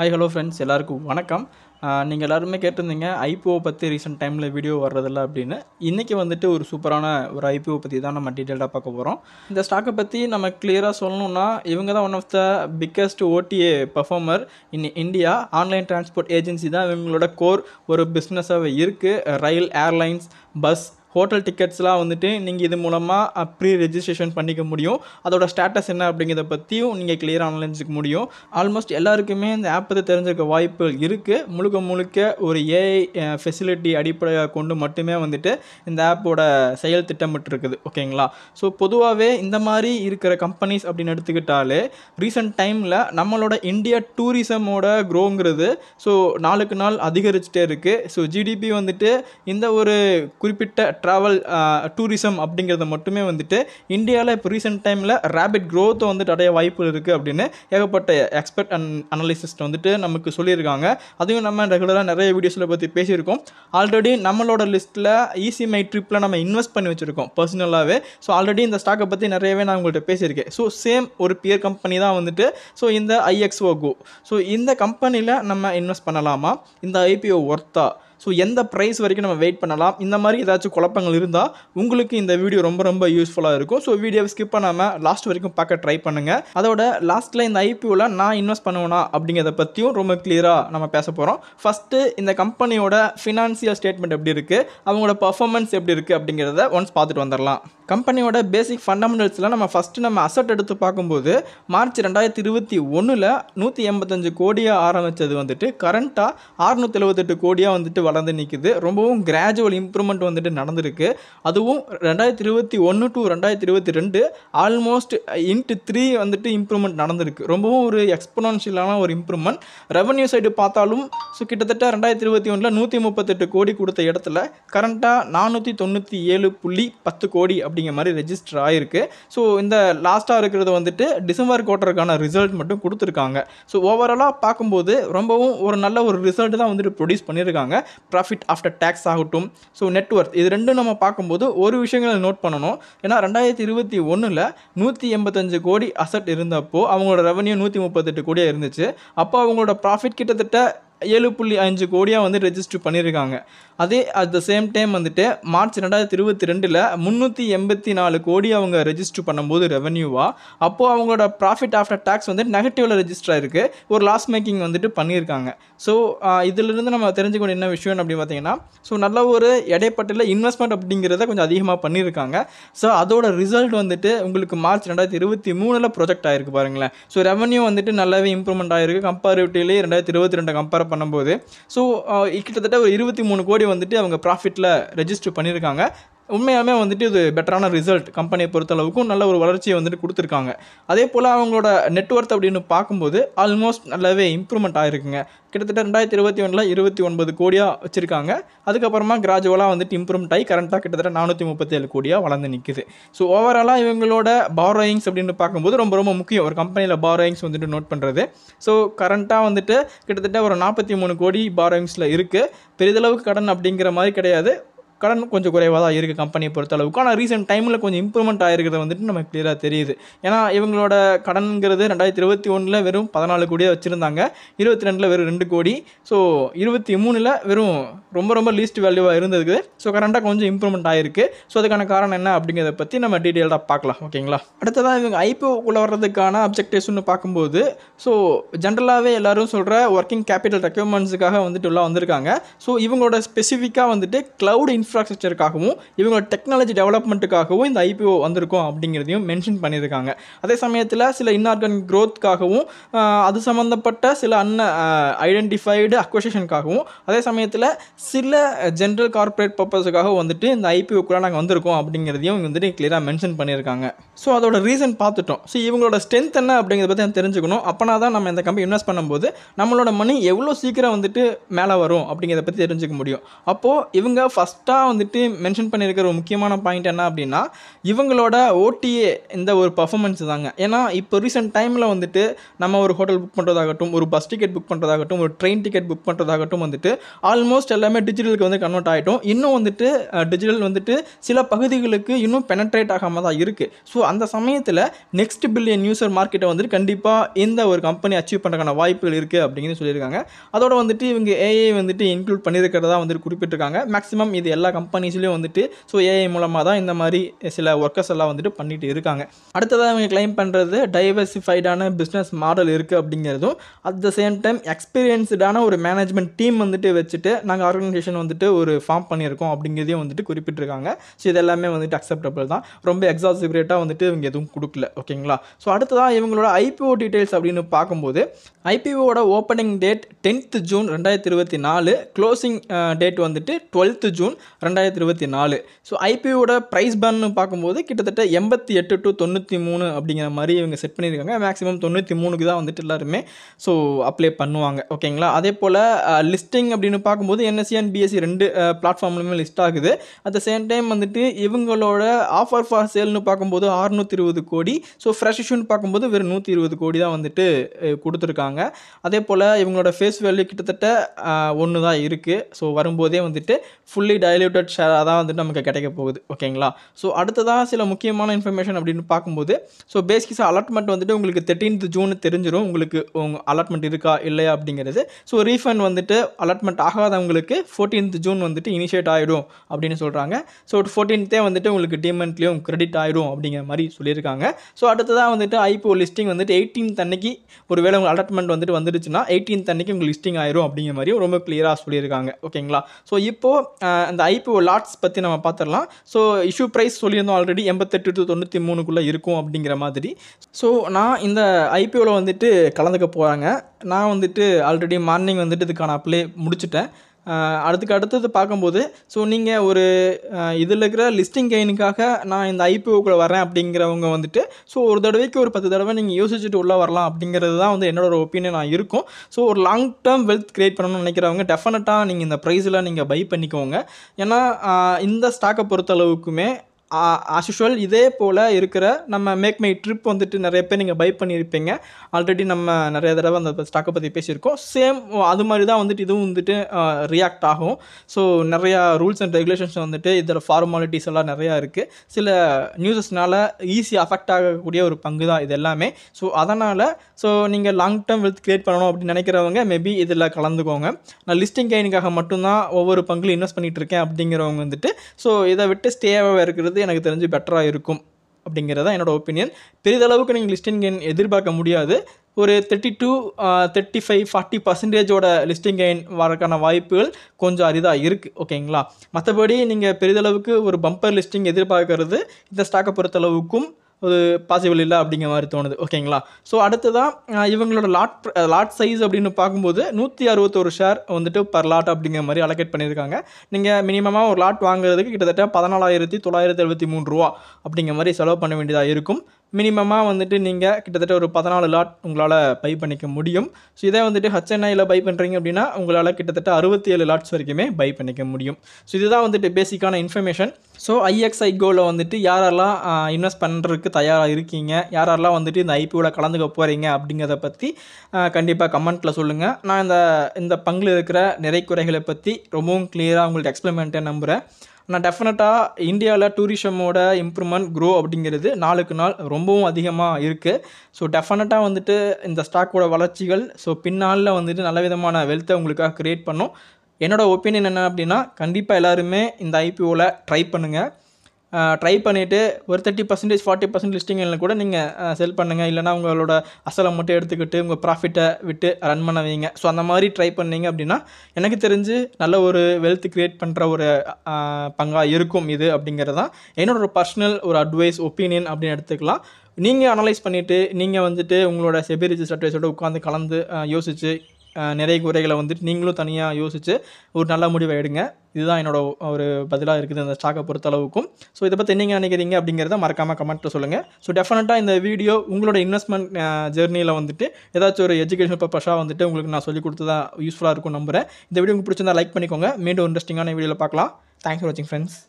hi hello friends எல்லாருக்கும் வணக்கம் நீங்கள் எல்லாருமே கேட்டிருந்தீங்க ஐபிஓ பற்றி ரீசெண்ட் டைமில் வீடியோ வர்றதில்ல அப்படின்னு இன்றைக்கி வந்துட்டு ஒரு சூப்பரான ஒரு ஐபிஓ பற்றி தான் நம்ம டீட்டெயிலாக பார்க்க போகிறோம் இந்த ஸ்டாக்கை பற்றி நம்ம கிளியராக சொல்லணும்னா இவங்க தான் one of the biggest OTA performer in India online transport agency தான் இவங்களோட கோர் ஒரு பிஸ்னஸாகவே இருக்குது ரயில் ஏர்லைன்ஸ் பஸ் ஹோட்டல் டிக்கெட்ஸ்லாம் வந்துட்டு நீங்கள் இது மூலமாக ப்ரீ ரெஜிஸ்ட்ரேஷன் பண்ணிக்க முடியும் அதோட ஸ்டேட்டஸ் என்ன அப்படிங்கிறத பற்றியும் நீங்கள் கிளியர் ஆன்லைன்ஸுக்கு முடியும் ஆல்மோஸ்ட் எல்லாருக்குமே இந்த ஆப் பற்றி தெரிஞ்சிருக்க வாய்ப்புகள் இருக்குது முழுக்க முழுக்க ஒரு ஏஐ ஃபெசிலிட்டி அடிப்படையாக கொண்டு மட்டுமே வந்துட்டு இந்த ஆப்போட செயல் திட்டமிட்டு இருக்குது ஓகேங்களா ஸோ பொதுவாகவே இந்த மாதிரி இருக்கிற கம்பெனிஸ் அப்படின்னு எடுத்துக்கிட்டாலே ரீசெண்ட் டைமில் நம்மளோட இந்தியா டூரிசமோட க்ரோங்கிறது ஸோ நாளுக்கு நாள் அதிகரிச்சுட்டே இருக்குது ஸோ ஜிடிபி வந்துட்டு இந்த ஒரு குறிப்பிட்ட ட்ராவல் டூரிசம் uh, அப்படிங்கிறத மட்டுமே வந்துட்டு இந்தியாவில் இப்போ ரீசெண்ட் டைமில் ரேபிட் க்ரோத்தை வந்துட்டு அடைய வாய்ப்பு இருக்குது அப்படின்னு ஏகப்பட்ட எக்ஸ்பர்ட் அண்ட் அனலிசிஸ்ட் வந்துட்டு நமக்கு சொல்லியிருக்காங்க அதுவும் நம்ம ரெகுலராக நிறைய வீடியோஸில் பற்றி பேசியிருக்கோம் ஆல்ரெடி நம்மளோட லிஸ்ட்டில் மை ட்ரிப்பில் நம்ம இன்வெஸ்ட் பண்ணி வச்சுருக்கோம் பர்சனலாகவே ஸோ ஆல்ரெடி இந்த ஸ்டாக்கை பற்றி நிறையவே நான் உங்கள்கிட்ட பேசியிருக்கேன் ஸோ சேம் ஒரு பியர் கம்பெனி தான் வந்துட்டு ஸோ இந்த ஐஎக்ஸ்ஓ கோ ஸோ இந்த கம்பெனியில் நம்ம இன்வெஸ்ட் பண்ணலாமா இந்த ஐபிஓ ஒர்த்தா ஸோ எந்த ப்ரைஸ் வரைக்கும் நம்ம வெயிட் பண்ணலாம் இந்த மாதிரி ஏதாச்சும் குழப்பங்கள் இருந்தால் உங்களுக்கு இந்த வீடியோ ரொம்ப ரொம்ப யூஸ்ஃபுல்லாக இருக்கும் ஸோ வீடியோவை ஸ்கிப் பண்ணாமல் லாஸ்ட் வரைக்கும் பார்க்க ட்ரை பண்ணுங்கள் அதோட லாஸ்ட்டில் இந்த ஐபிஓவில் நான் இன்வெஸ்ட் பண்ணுவேனா அப்படிங்கிறத பற்றியும் ரொம்ப கிளியராக நம்ம பேச போகிறோம் ஃபஸ்ட்டு இந்த கம்பெனியோட ஃபினான்சியல் ஸ்டேட்மெண்ட் எப்படி இருக்குது அவங்களோட பர்ஃபார்மன்ஸ் எப்படி இருக்குது அப்படிங்கிறத ஒன்ஸ் பார்த்துட்டு வந்துடலாம் கம்பெனியோட பேசிக் ஃபண்டமெண்டல்ஸில் நம்ம ஃபஸ்ட்டு நம்ம அசட் எடுத்து பார்க்கும்போது மார்ச் ரெண்டாயிரத்தி இருபத்தி ஒன்றில் நூற்றி எண்பத்தஞ்சு கோடியாக ஆரம்பித்தது வந்துட்டு கரண்ட்டாக ஆறுநூற்றி எழுபத்தெட்டு கோடியாக வந்துட்டு வளர்ந்து நிற்குது ரொம்பவும் கிராஜுவல் இம்ப்ரூவ்மெண்ட் வந்துட்டு நடந்திருக்கு அதுவும் ரெண்டாயிரத்தி இருபத்தி ஒன்று டு ரெண்டாயிரத்தி இருபத்தி ரெண்டு ஆல்மோஸ்ட் இன்ட்டு த்ரீ வந்துட்டு இம்ப்ரூவ்மெண்ட் நடந்திருக்கு ரொம்பவும் ஒரு எக்ஸ்பொனன்ஷியலான ஒரு இம்ப்ரூவ்மெண்ட் ரெவன்யூ சைடு பார்த்தாலும் ஸோ கிட்டத்தட்ட ரெண்டாயிரத்தி இருபத்தி ஒன்றில் நூற்றி முப்பத்தெட்டு கோடி கொடுத்த இடத்துல கரண்ட்டாக நானூற்றி தொண்ணூற்றி ஏழு புள்ளி பத்து கோடி அப்படிங்கிற மாதிரி ரெஜிஸ்டர் ஆகிருக்கு ஸோ இந்த லாஸ்ட்டாக இருக்கிறது வந்துட்டு டிசம்பர் குவார்ட்டருக்கான ரிசல்ட் மட்டும் கொடுத்துருக்காங்க ஸோ ஓவராலாக பார்க்கும்போது ரொம்பவும் ஒரு நல்ல ஒரு ரிசல்ட் தான் வந்துட்டு ப்ரொடியூஸ் பண்ணியிருக்காங்க ப்ராஃபிட் ஆஃப்டர் டேக்ஸ் ஆகட்டும் ஸோ நெட்ஒர்க் இது ரெண்டும் நம்ம பார்க்கும்போது ஒரு விஷயங்களை நோட் பண்ணணும் ஏன்னா ரெண்டாயிரத்தி இருபத்தி ஒன்றில் நூற்றி எண்பத்தஞ்சு கோடி அசட் இருந்தப்போ அவங்களோட ரெவன்யூ நூற்றி முப்பத்தெட்டு கோடியாக இருந்துச்சு அப்போ அவங்களோட ப்ராஃபிட் கிட்டத்தட்ட ஏழு புள்ளி அஞ்சு கோடியாக வந்து ரெஜிஸ்டர் பண்ணியிருக்காங்க அதே அட் த சேம் டைம் வந்துட்டு மார்ச் ரெண்டாயிரத்தி இருபத்தி ரெண்டில் முந்நூற்றி எண்பத்தி நாலு கோடி அவங்க ரெஜிஸ்டர் பண்ணும்போது ரெவன்யூவாக அப்போது அவங்களோட ப்ராஃபிட் ஆஃப்டர் டேக்ஸ் வந்து நெகட்டிவில் ரெஜிஸ்டர் ஆகிருக்கு ஒரு லாஸ் மேக்கிங் வந்துட்டு பண்ணியிருக்காங்க ஸோ இதிலிருந்து நம்ம தெரிஞ்சுக்கணும் என்ன விஷயம் அப்படின்னு பார்த்தீங்கன்னா ஸோ நல்ல ஒரு இடைப்பட்டில் இன்வெஸ்ட்மெண்ட் அப்படிங்கிறத கொஞ்சம் அதிகமாக பண்ணியிருக்காங்க ஸோ அதோட ரிசல்ட் வந்துட்டு உங்களுக்கு மார்ச் ரெண்டாயிரத்தி இருபத்தி மூணில் ப்ரொஜெக்ட் ஆகிருக்கு பாருங்களேன் ஸோ ரெவன்யூ வந்துட்டு நல்லாவே இம்ப்ரூவ்மெண்ட் ஆகிருக்கு கம்பேரிட்டிவ்லேயே ரெண்டாயிரத்தி இருபத்தி ரெண்டு கம்பேர் பண்ணும்போது ஸோ கிட்டத்தட்ட ஒரு இருபத்தி மூணு கோடி வந்துட்டு அவங்க ப்ராஃபிட்டில் ரெஜிஸ்டர் பண்ணியிருக்காங்க உண்மையாகவே வந்துட்டு இது பெட்டரான ரிசல்ட் கம்பெனியை பொறுத்தளவுக்கும் நல்ல ஒரு வளர்ச்சியை வந்துட்டு கொடுத்துருக்காங்க அதே போல் அவங்களோட நெட்ஒர்க் அப்படின்னு பார்க்கும்போது ஆல்மோஸ்ட் நல்லாவே இம்ப்ரூவ்மெண்ட் ஆகிருக்குங்க கிட்டத்தட்ட ரெண்டாயிரத்தி இருபத்தி ஒன்றில் இருபத்தி ஒன்பது கோடியாக வச்சுருக்காங்க அதுக்கப்புறமா கிராஜுவலாக வந்துட்டு இம்ப்ரூவ்மெண்ட் ஆகி கரண்ட்டாக கிட்டத்தட்ட நானூற்றி முப்பத்தேழு கோடியாக வளர்ந்து நிற்குது ஸோ ஓவராலாக இவங்களோட பாரோயிங்ஸ் அப்படின்னு பார்க்கும்போது ரொம்ப ரொம்ப முக்கியம் ஒரு கம்பெனியில் பாரோயிங்ஸ் வந்துட்டு நோட் பண்ணுறது ஸோ கரண்ட்டாக வந்துட்டு கிட்டத்தட்ட ஒரு நாற்பத்தி மூணு கோடி பாரோயிங்ஸில் இருக்குது பெரிதளவுக்கு கடன் அப்படிங்கிற மாதிரி கிடையாது கடன் கொஞ்சம் குறைவாக தான் இருக்குது கம்பெனியை பொறுத்தளவுக்கு ஆனால் ரீசெண்ட் டைமில் கொஞ்சம் இம்ப்ரூவ்மெண்ட் ஆகிருக்கிறது வந்துட்டு நமக்கு கிளியராக தெரியுது ஏன்னா இவங்களோட கடன்கிறது ரெண்டாயிரத்தி இருபத்தி ஒன்றில் வெறும் பதினாலு கோடியாக வச்சுருந்தாங்க இருபத்தி ரெண்டில் வெறும் ரெண்டு கோடி ஸோ இருபத்தி மூணில் வெறும் ரொம்ப ரொம்ப லீஸ்ட் வேல்யூவாக இருந்தது ஸோ கரண்டாக கொஞ்சம் இம்ப்ரூவ்மெண்ட் ஆகிருக்கு ஸோ அதுக்கான காரணம் என்ன அப்படிங்கிறத பற்றி நம்ம டீட்டெயில்டாக பார்க்கலாம் ஓகேங்களா அடுத்ததாக இவங்க ஐபிஓக்குள்ளே வர்றதுக்கான அப்ஜெக்டிவ்ஸ்னு பார்க்கும்போது ஸோ ஜென்ரலாகவே எல்லோரும் சொல்கிற ஒர்க்கிங் கேபிட்டல் ரெக்யூர்மெண்ட்ஸுக்காக வந்துட்டு உள்ள வந்திருக்காங்க ஸோ இவங்களோட ஸ்பெசிஃபிக்காக வந்துட்டு க்ளவுட் இன்ஃப் இன்ஃப்ராஸ்ட்ரக்சருக்காகவும் இவங்களோட டெக்னாலஜி டெவலப்மெண்ட்டுக்காகவும் இந்த ஐபிஓ வந்திருக்கும் அப்படிங்கிறதையும் மென்ஷன் பண்ணியிருக்காங்க அதே சமயத்தில் சில இன்ஆர்கானிக் க்ரோத்துக்காகவும் அது சம்மந்தப்பட்ட சில அன்ன ஐடென்டிஃபைடு அக்வசேஷனுக்காகவும் அதே சமயத்தில் சில ஜென்ரல் கார்பரேட் பர்பஸுக்காக வந்துட்டு இந்த ஐபிஓக்குள்ளே நாங்கள் வந்திருக்கோம் அப்படிங்கிறதையும் இவங்க வந்துட்டு கிளியராக மென்ஷன் பண்ணியிருக்காங்க ஸோ அதோட ரீசன் பார்த்துட்டோம் ஸோ இவங்களோட ஸ்ட்ரென்த் என்ன அப்படிங்கிறத பற்றி தெரிஞ்சுக்கணும் அப்போனா தான் நம்ம இந்த கம்பெனி இன்வெஸ்ட் பண்ணும்போது நம்மளோட மணி எவ்வளோ சீக்கிரம் வந்துட்டு மேலே வரும் அப்படிங்கிறத பற்றி தெரிஞ்சுக்க முடியும் அப்போது இவங்க ஃபஸ்ட்டாக ஃபைனலாக வந்துட்டு மென்ஷன் பண்ணியிருக்கிற ஒரு முக்கியமான பாயிண்ட் என்ன அப்படின்னா இவங்களோட ஓடிஏ இந்த ஒரு பர்ஃபாமன்ஸ் தாங்க ஏன்னா இப்போ ரீசெண்ட் டைமில் வந்துட்டு நம்ம ஒரு ஹோட்டல் புக் பண்ணுறதாகட்டும் ஒரு பஸ் டிக்கெட் புக் பண்ணுறதாகட்டும் ஒரு ட்ரெயின் டிக்கெட் புக் பண்ணுறதாகட்டும் வந்துட்டு ஆல்மோஸ்ட் எல்லாமே டிஜிட்டலுக்கு வந்து கன்வெர்ட் ஆகிட்டும் இன்னும் வந்துட்டு டிஜிட்டல் வந்துட்டு சில பகுதிகளுக்கு இன்னும் பெனட்ரேட் ஆகாமல் தான் இருக்குது ஸோ அந்த சமயத்தில் நெக்ஸ்ட் பில்லியன் யூசர் மார்க்கெட்டை வந்துட்டு கண்டிப்பாக இந்த ஒரு கம்பெனி அச்சீவ் பண்ணுறதுக்கான வாய்ப்புகள் இருக்குது அப்படின்னு சொல்லியிருக்காங்க அதோட வந்துட்டு இவங்க ஏஐ வந்துட்டு இன்க்ளூட் பண்ணியிருக்கிறதா வந்துட்டு குறிப்பிட்டிருக்காங்க மேக்ஸிமம் இது எல்லா எல்லா கம்பெனிஸ்லேயும் வந்துட்டு ஸோ ஏஐ மூலமாக தான் இந்த மாதிரி சில ஒர்க்கர்ஸ் எல்லாம் வந்துட்டு பண்ணிட்டு இருக்காங்க அடுத்ததாக இவங்க கிளைம் பண்ணுறது டைவர்சிஃபைடான பிஸ்னஸ் மாடல் இருக்குது அப்படிங்கிறதும் அட் த சேம் டைம் எக்ஸ்பீரியன்ஸ்டான ஒரு மேனேஜ்மெண்ட் டீம் வந்துட்டு வச்சுட்டு நாங்கள் ஆர்கனைசேஷன் வந்துட்டு ஒரு ஃபார்ம் பண்ணியிருக்கோம் அப்படிங்கிறதையும் வந்துட்டு குறிப்பிட்டிருக்காங்க ஸோ இது எல்லாமே வந்துட்டு அக்செப்டபிள் தான் ரொம்ப எக்ஸாசிவ் ரேட்டாக வந்துட்டு இவங்க எதுவும் கொடுக்கல ஓகேங்களா ஸோ அடுத்ததான் இவங்களோட ஐபிஓ டீட்டெயில்ஸ் அப்படின்னு பார்க்கும்போது ஐபிஓட ஓப்பனிங் டேட் டென்த்து ஜூன் ரெண்டாயிரத்தி இருபத்தி நாலு க்ளோசிங் டேட் வந்துட்டு டுவெல்த்து ஜூன் ரெண்டாயிரத்தி இருபத்தி நாலு ஸோ ஐபிஓட ப்ரைஸ் பேன் பார்க்கும்போது கிட்டத்தட்ட எண்பத்தி எட்டு டு தொண்ணூற்றி மூணு அப்படிங்கிற மாதிரி இவங்க செட் பண்ணியிருக்காங்க மேக்ஸிமம் தொண்ணூற்றி மூணுக்கு தான் வந்துட்டு எல்லாருமே ஸோ அப்ளை பண்ணுவாங்க ஓகேங்களா அதே போல் லிஸ்டிங் அப்படின்னு பார்க்கும்போது என்எஸ்சி பிஎஸ்சி e e ரெண்டு பிளாட்ஃபார்ம்லையுமே லிஸ்ட் ஆகுது அட் த சேம் டைம் வந்துட்டு இவங்களோட ஆஃபர் ஃபார் சேல்னு பார்க்கும்போது அறுநூற்றி இருபது கோடி ஸோ ஃப்ரெஷ் இஷ்யூன்னு பார்க்கும்போது வெறும் நூற்றி இருபது கோடி தான் வந்துட்டு கொடுத்துருக்காங்க அதே போல் இவங்களோட ஃபேஸ் வேல்யூ கிட்டத்தட்ட ஒன்று தான் இருக்குது ஸோ வரும்போதே வந்துட்டு ஃபுல்லி டயலேட் டைல்யூட்டட் ஷேர் தான் வந்துட்டு நமக்கு கிடைக்க போகுது ஓகேங்களா ஸோ அடுத்ததாக சில முக்கியமான இன்ஃபர்மேஷன் அப்படின்னு பார்க்கும்போது ஸோ பேசிக்ஸாக அலாட்மெண்ட் வந்துட்டு உங்களுக்கு தேர்ட்டீன்த் ஜூன் தெரிஞ்சிடும் உங்களுக்கு உங்கள் அலாட்மெண்ட் இருக்கா இல்லையா அப்படிங்கிறது ஸோ ரீஃபண்ட் வந்துட்டு அலாட்மெண்ட் ஆகாதவங்களுக்கு ஃபோர்டீன்த் ஜூன் வந்துட்டு இனிஷியேட் ஆகிடும் அப்படின்னு சொல்கிறாங்க ஸோ ஃபோர்டீன்த்தே வந்துட்டு உங்களுக்கு டிமெண்ட்லேயும் கிரெடிட் ஆகிடும் அப்படிங்கிற மாதிரி சொல்லியிருக்காங்க ஸோ அடுத்ததாக வந்துட்டு ஐபிஓ லிஸ்டிங் வந்துட்டு எயிட்டீன்த் அன்னைக்கு ஒரு வேளை உங்கள் அலாட்மெண்ட் வந்துட்டு வந்துருச்சுன்னா எயிட்டீன்த் அன்னைக்கு உங்களுக்கு லிஸ்டிங் ஆயிரும் அப்படிங்கிற மாதிரி ரொம்ப கிளியராக சொல்லியிருக்காங்க ஓகேங்களா ஸோ இப்போது அந்த ஐ ஐபிஓ லாட்ஸ் பற்றி நம்ம பார்த்துடலாம் ஸோ இஷ்யூ ப்ரைஸ் சொல்லியிருந்தோம் ஆல்ரெடி எண்பத்தெட்டு டு தொண்ணூற்றி மூணுக்குள்ளே இருக்கும் அப்படிங்கிற மாதிரி ஸோ நான் இந்த ஐபிஓவில் வந்துட்டு கலந்துக்க போகிறாங்க நான் வந்துட்டு ஆல்ரெடி மார்னிங் வந்துட்டு இதுக்கான அப்ளை முடிச்சுட்டேன் அடுத்துக்கு அடுத்தது பார்க்கும்போது ஸோ நீங்கள் ஒரு இதில் இருக்கிற லிஸ்டிங் கெயினுக்காக நான் இந்த ஐபிஓக்குள்ளே வரேன் அப்படிங்கிறவங்க வந்துட்டு ஸோ ஒரு தடவைக்கு ஒரு பத்து தடவை நீங்கள் யோசிச்சுட்டு உள்ளே வரலாம் அப்படிங்கிறது தான் வந்து என்னோட நான் இருக்கும் ஸோ ஒரு லாங் டேர்ம் வெல்த் க்ரியேட் பண்ணணும்னு நினைக்கிறவங்க டெஃபினட்டாக நீங்கள் இந்த ப்ரைஸில் நீங்கள் பை பண்ணிக்கோங்க ஏன்னா இந்த ஸ்டாக்கை பொறுத்தளவுக்குமே யூஷுவல் இதே போல் இருக்கிற நம்ம மேக் மை ட்ரிப் வந்துட்டு நிறைய பேர் நீங்கள் பை பண்ணியிருப்பீங்க ஆல்ரெடி நம்ம நிறைய தடவை அந்த ஸ்டாக்கை பற்றி பேசியிருக்கோம் சேம் அது மாதிரி தான் வந்துட்டு இதுவும் வந்துட்டு ரியாக்ட் ஆகும் ஸோ நிறையா ரூல்ஸ் அண்ட் ரெகுலேஷன்ஸ் வந்துட்டு இதில் ஃபார்மாலிட்டிஸ் எல்லாம் நிறையா இருக்குது சில நியூஸஸ்னால் ஈஸி அஃபெக்ட் ஆகக்கூடிய ஒரு பங்கு தான் இது எல்லாமே ஸோ அதனால் ஸோ நீங்கள் லாங் டேர்ம் வெல்த் க்ரியேட் பண்ணணும் அப்படின்னு நினைக்கிறவங்க மேபி இதில் கலந்துக்கோங்க நான் லிஸ்டிங் கைனுக்காக மட்டும்தான் ஒவ்வொரு பங்குலையும் இன்வெஸ்ட் பண்ணிகிட்டு இருக்கேன் அப்படிங்கிறவங்க வந்துட்டு ஸோ இதை விட்டு ஸ்டேவாக இருக்கிறது பண்ணுறது எனக்கு தெரிஞ்சு பெட்டராக இருக்கும் அப்படிங்கிறத என்னோடய ஒப்பீனியன் பெரிதளவுக்கு நீங்கள் லிஸ்டிங் கெயின் எதிர்பார்க்க முடியாது ஒரு thirty to thirty five forty பர்சன்டேஜோட லிஸ்டிங் கெயின் வரக்கான வாய்ப்புகள் கொஞ்சம் அரிதாக இருக்குது ஓகேங்களா மற்றபடி நீங்கள் பெரிதளவுக்கு ஒரு பம்பர் லிஸ்டிங் எதிர்பார்க்கறது இந்த ஸ்டாக்கை பொறுத்தளவுக்கும் ஒரு பாசிபிள் இல்லை அப்படிங்கிற மாதிரி தோணுது ஓகேங்களா ஸோ அடுத்ததாக இவங்களோட லாட் லாட் சைஸ் அப்படின்னு பார்க்கும்போது நூற்றி அறுபத்தோரு ஷேர் வந்துட்டு பர் லாட் அப்படிங்கிற மாதிரி அலோகேட் பண்ணியிருக்காங்க நீங்கள் மினிமமாக ஒரு லாட் வாங்குறதுக்கு கிட்டத்தட்ட பதினாலாயிரத்தி தொள்ளாயிரத்தி எழுபத்தி மூணு ரூபா அப்படிங்கிற மாதிரி செலவு பண்ண வேண்டியதாக இருக்கும் மினிமமாக வந்துட்டு நீங்கள் கிட்டத்தட்ட ஒரு பதினாலு லாட் உங்களால் பை பண்ணிக்க முடியும் ஸோ இதே வந்துட்டு ஹச்என்ஐயில் பை பண்ணுறீங்க அப்படின்னா உங்களால் கிட்டத்தட்ட அறுபத்தி ஏழு லாட்ஸ் வரைக்குமே பை பண்ணிக்க முடியும் ஸோ இதுதான் வந்துட்டு பேசிக்கான இன்ஃபர்மேஷன் ஸோ ஐஎக்ஸ்ஐ கோவில் வந்துட்டு யாரெல்லாம் இன்வெஸ்ட் பண்ணுறதுக்கு தயாராக இருக்கீங்க யாரெல்லாம் வந்துட்டு இந்த ஐபிஓவில் கலந்துக்க போகிறீங்க அப்படிங்கிறத பற்றி கண்டிப்பாக கமெண்ட்டில் சொல்லுங்கள் நான் இந்த இந்த பங்கில் இருக்கிற நிறை குறைகளை பற்றி ரொம்பவும் கிளியராக உங்கள்கிட்ட எக்ஸ்பிளைன் பண்ணிட்டேன் நம்புகிறேன் நான் டெஃபினட்டாக இந்தியாவில் டூரிசமோட இம்ப்ரூவ்மெண்ட் க்ரோ அப்படிங்கிறது நாளுக்கு நாள் ரொம்பவும் அதிகமாக இருக்குது ஸோ டெஃபினட்டாக வந்துட்டு இந்த ஸ்டாக்கோட வளர்ச்சிகள் ஸோ பின்னாளில் வந்துட்டு நல்ல விதமான வெல்த்தை உங்களுக்காக க்ரியேட் பண்ணும் என்னோடய ஒப்பீனியன் என்ன அப்படின்னா கண்டிப்பாக எல்லாருமே இந்த ஐபிஓவில் ட்ரை பண்ணுங்கள் ட்ரை பண்ணிவிட்டு ஒரு தேர்ட்டி பர்சன்டேஜ் ஃபார்ட்டி பர்சன்ட் லிஸ்டிங்கில் கூட நீங்கள் செல் பண்ணுங்கள் இல்லைனா உங்களோட அசலை மட்டும் எடுத்துக்கிட்டு உங்கள் ப்ராஃபிட்டை விட்டு ரன் பண்ண வைங்க ஸோ அந்த மாதிரி ட்ரை பண்ணிங்க அப்படின்னா எனக்கு தெரிஞ்சு நல்ல ஒரு வெல்த் க்ரியேட் பண்ணுற ஒரு பங்காக இருக்கும் இது அப்படிங்கிறது தான் என்னோட ஒரு பர்சனல் ஒரு அட்வைஸ் ஒப்பீனியன் அப்படின்னு எடுத்துக்கலாம் நீங்கள் அனலைஸ் பண்ணிவிட்டு நீங்கள் வந்துட்டு உங்களோட செபி சர்டிஃபிகேட்டோட அட்வைஸோடு உட்காந்து கலந்து யோசித்து நிறைய குறைகளை வந்துட்டு நீங்களும் தனியாக யோசித்து ஒரு நல்ல முடிவை எடுங்க இதுதான் என்னோடய ஒரு பதிலாக இருக்குது அந்த ஸ்டாக்கை பொறுத்த அளவுக்கும் ஸோ இதை பற்றி நீங்கள் நினைக்கிறீங்க அப்படிங்கிறத மறக்காமல் கமெண்ட்டில் சொல்லுங்கள் ஸோ டெஃபினட்டாக இந்த வீடியோ உங்களோட இன்வெஸ்ட்மெண்ட் ஜெர்னியில் வந்துட்டு ஏதாச்சும் ஒரு எஜுகேஷன் பர்பஸாக வந்துட்டு உங்களுக்கு நான் சொல்லிக் தான் யூஸ்ஃபுல்லாக இருக்கும் நம்புகிறேன் இந்த வீடியோ உங்களுக்கு பிடிச்சிருந்தா லைக் பண்ணிக்கோங்க மீண்டும் இன்ட்ரெஸ்டிங்கான வீடியோவில் பார்க்கலாம் தேங்க்ஸ் ஃபார் வாட்சிங் ஃப்ரெண்ட்ஸ்